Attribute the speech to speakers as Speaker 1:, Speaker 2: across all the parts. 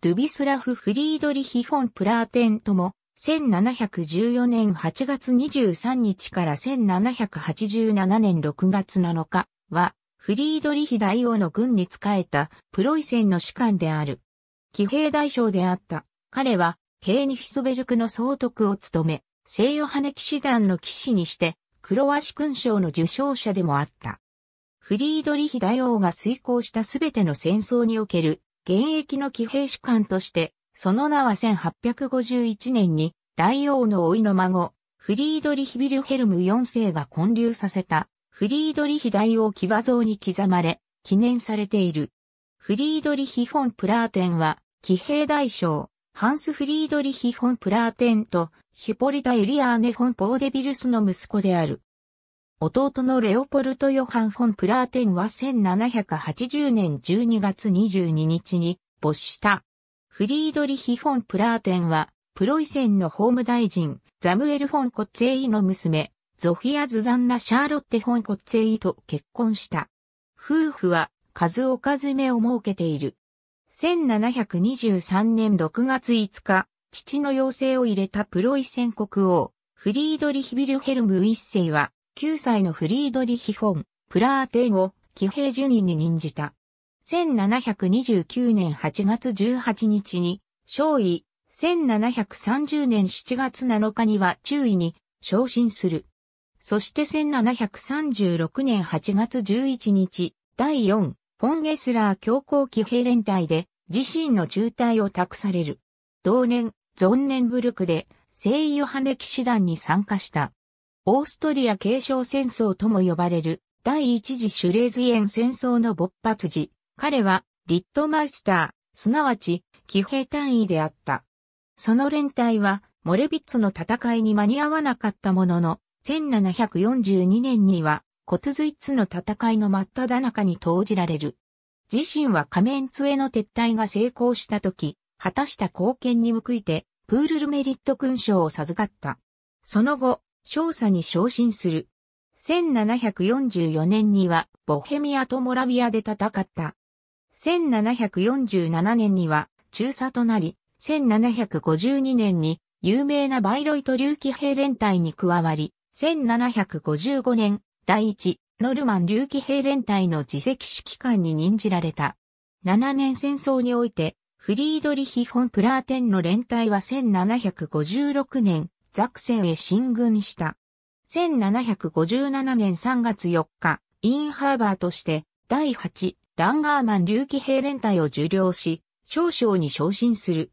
Speaker 1: ドゥビスラフ・フリードリヒ・フォン・プラーテンとも、1714年8月23日から1787年6月7日は、フリードリヒ大王の軍に仕えたプロイセンの士官である。騎兵大将であった。彼は、ケーニヒスベルクの総督を務め、西ヨハネ騎士団の騎士にして、クロワシ勲章の受章者でもあった。フリードリヒ大王が遂行したすべての戦争における現役の騎兵士官として、その名は1851年に大王のいの孫、フリードリヒ・ビルヘルム4世が建立させた、フリードリヒ大王騎馬像に刻まれ、記念されている。フリードリヒ・フォン・プラーテンは、騎兵大将、ハンス・フリードリヒ・フォン・プラーテンと、ヒポリタ・エリアーネ・フォン・ポーデビルスの息子である。弟のレオポルト・ヨハン・フォン・プラーテンは1780年12月22日に没した。フリードリヒ・フォン・プラーテンは、プロイセンの法務大臣、ザムエル・フォン・コッツェイの娘、ゾフィア・ズザンナ・シャーロッテ・フォン・コッツェイと結婚した。夫婦は、数おかずめを設けている。1723年6月5日、父の要請を入れたプロイセン国王、フリードリヒ・ビルヘルム一世は、9歳のフリードリヒ・フォン、プラーテンを騎兵順位に任じた。1729年8月18日に、少尉、1730年7月7日には中意に昇進する。そして1736年8月11日、第4、フォン・ゲスラー強行騎兵連隊で自身の中隊を託される。同年、ゾンネンブルクで聖ヨハネ騎士団に参加した。オーストリア継承戦争とも呼ばれる第一次シュレーズイエン戦争の勃発時、彼はリットマイスター、すなわち騎兵単位であった。その連隊はモレビッツの戦いに間に合わなかったものの、1742年にはコトズイッツの戦いの真っ只中に投じられる。自身は仮面杖の撤退が成功した時、果たした貢献に報いて、プールルメリット勲章を授かった。その後、少佐に昇進する。1744年にはボヘミアとモラビアで戦った。1747年には中佐となり、1752年に有名なバイロイト竜気兵連隊に加わり、1755年第一ノルマン竜気兵連隊の自責指揮官に任じられた。7年戦争において、フリードリヒ・ホン・プラーテンの連隊は1756年、ザクセンへ進軍した。1757年3月4日、インハーバーとして第8ランガーマン竜騎兵連隊を受領し、少将に昇進する。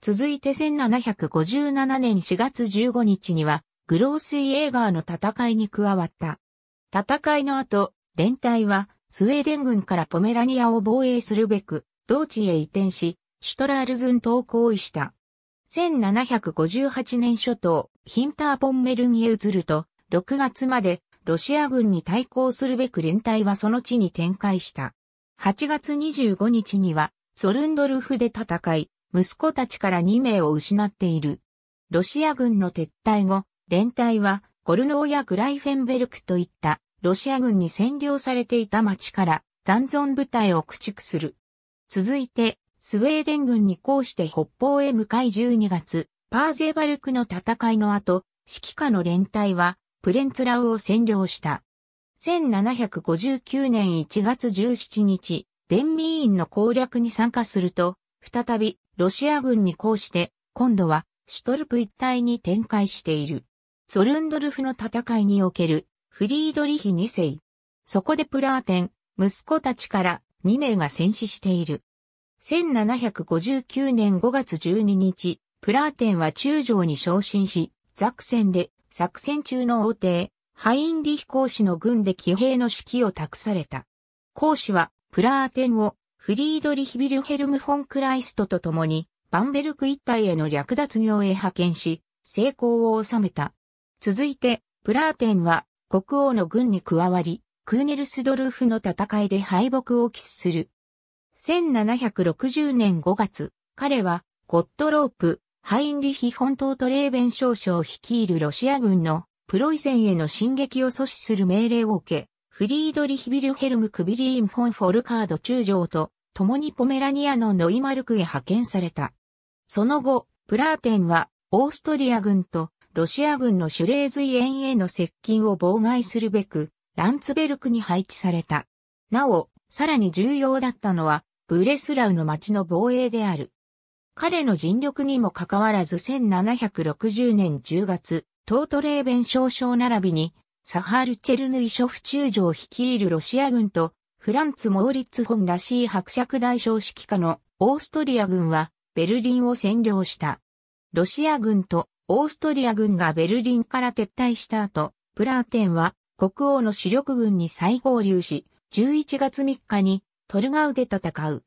Speaker 1: 続いて1757年4月15日には、グロースイエーガーの戦いに加わった。戦いの後、連隊はスウェーデン軍からポメラニアを防衛するべく、同地へ移転し、シュトラールズン島を行為した。1758年初頭、ヒンターポンメルへ移ると、6月までロシア軍に対抗するべく連隊はその地に展開した。8月25日には、ソルンドルフで戦い、息子たちから2名を失っている。ロシア軍の撤退後、連隊は、ゴルノーやグライフェンベルクといった、ロシア軍に占領されていた町から、残存部隊を駆逐する。続いて、スウェーデン軍に抗して北方へ向かい12月、パーゼーバルクの戦いの後、指揮下の連隊は、プレンツラウを占領した。1759年1月17日、デンミーンの攻略に参加すると、再びロシア軍に抗して、今度はシュトルプ一帯に展開している。ソルンドルフの戦いにおけるフリードリヒ2世。そこでプラーテン、息子たちから2名が戦死している。1759年5月12日、プラーテンは中将に昇進し、ザクセンで作戦中の王帝、ハインリヒ公使の軍で騎兵の指揮を託された。公使は、プラーテンを、フリードリヒ・ビルヘルム・フォン・クライストと共に、バンベルク一帯への略奪業へ派遣し、成功を収めた。続いて、プラーテンは、国王の軍に加わり、クーネルスドルフの戦いで敗北を喫する。1760年5月、彼は、ゴットロープ、ハインリヒ本島トレーベン少将率いるロシア軍のプロイセンへの進撃を阻止する命令を受け、フリードリヒ・ビルヘルム・クビリーン・フォン・フォルカード中将と共にポメラニアのノイマルクへ派遣された。その後、プラーテンはオーストリア軍とロシア軍のシュレーズイエンへの接近を妨害するべく、ランツベルクに配置された。なお、さらに重要だったのは、ブレスラウの町の防衛である。彼の尽力にもかかわらず1760年10月、トートレーベン少将並びに、サハール・チェルヌイショフ中将率いるロシア軍と、フランツ・モーリッツ・フォンらしい伯爵大将指揮下のオーストリア軍は、ベルリンを占領した。ロシア軍とオーストリア軍がベルリンから撤退した後、プラーテンは国王の主力軍に再合流し、11月3日にトルガウで戦う。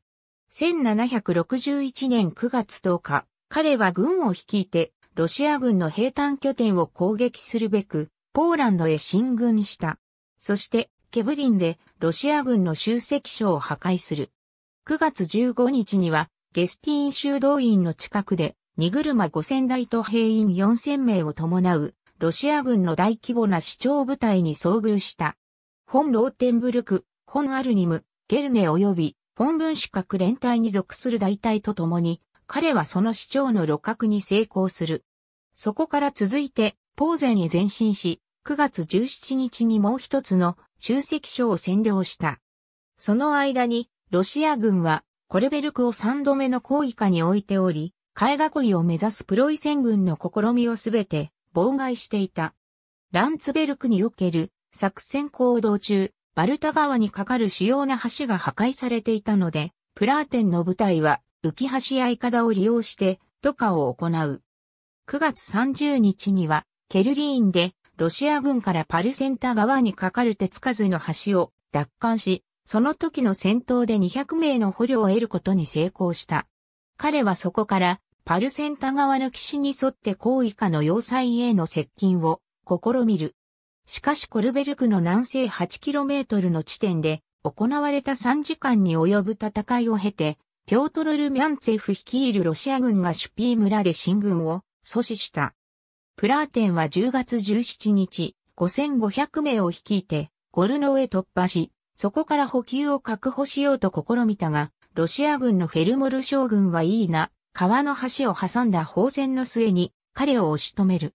Speaker 1: 1761年9月10日、彼は軍を率いて、ロシア軍の兵站拠点を攻撃するべく、ポーランドへ進軍した。そして、ケブリンでロシア軍の集積所を破壊する。9月15日には、ゲスティーン修道院の近くで、荷車5000台と兵員4000名を伴う、ロシア軍の大規模な市長部隊に遭遇した。本ローテンブルク、本アルニム、ゲルネ及び本文資格連帯に属する大隊と共に、彼はその市長の六角に成功する。そこから続いて、ポーゼンへ前進し、9月17日にもう一つの集積所を占領した。その間に、ロシア軍は、コルベルクを3度目の行為下に置いており、海囲恋を目指すプロイセン軍の試みをすべて妨害していた。ランツベルクにおける作戦行動中、バルタ川に架かる主要な橋が破壊されていたので、プラーテンの部隊は浮橋やダを利用して渡下を行う。9月30日にはケルリーンでロシア軍からパルセンタ川に架かる手つかずの橋を奪還し、その時の戦闘で200名の捕虜を得ることに成功した。彼はそこからパルセンタ川の岸に沿って高以下の要塞への接近を試みる。しかしコルベルクの南西 8km の地点で行われた3時間に及ぶ戦いを経て、ピョートル・ルミャンツェフ率いるロシア軍がシュピー村で進軍を阻止した。プラーテンは10月17日、5500名を率いて、ゴルノーへ突破し、そこから補給を確保しようと試みたが、ロシア軍のフェルモル将軍はいいな、川の橋を挟んだ砲戦の末に彼を押し止める。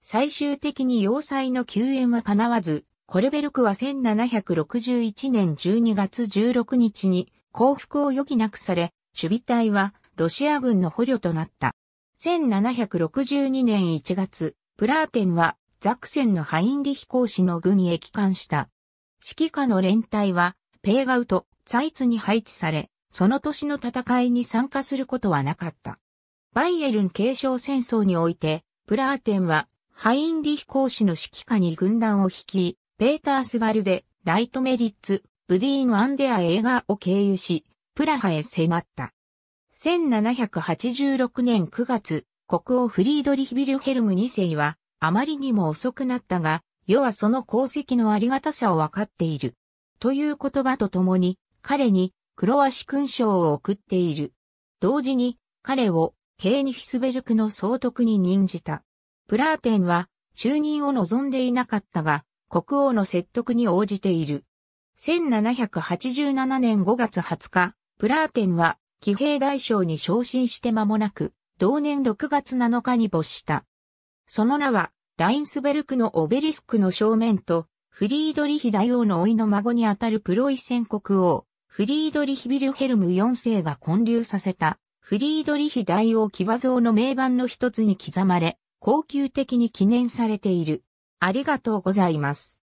Speaker 1: 最終的に要塞の救援は叶わず、コルベルクは1761年12月16日に降伏を余儀なくされ、守備隊はロシア軍の捕虜となった。1762年1月、プラーテンはザクセンのハインリヒ公使の軍へ帰還した。指揮下の連隊は、ペーガウト、ザイツに配置され、その年の戦いに参加することはなかった。バイエルン継承戦争において、プラーテンはハインリヒ公使の指揮下に軍団を率い、ペータースバルデ、ライトメリッツ、ブディーン・アンデア映画を経由し、プラハへ迫った。1786年9月、国王フリードリヒ・ビルヘルム2世は、あまりにも遅くなったが、世はその功績のありがたさをわかっている。という言葉とともに、彼に、黒足勲章を送っている。同時に、彼を、ケーニヒスベルクの総督に任じた。プラーテンは就任を望んでいなかったが、国王の説得に応じている。1787年5月20日、プラーテンは騎兵大将に昇進して間もなく、同年6月7日に没した。その名は、ラインスベルクのオベリスクの正面と、フリードリヒ大王の甥の孫にあたるプロイセン国王、フリードリヒビルヘルム4世が建立させた、フリードリヒ大王騎馬像の名盤の一つに刻まれ、恒久的に記念されている。ありがとうございます。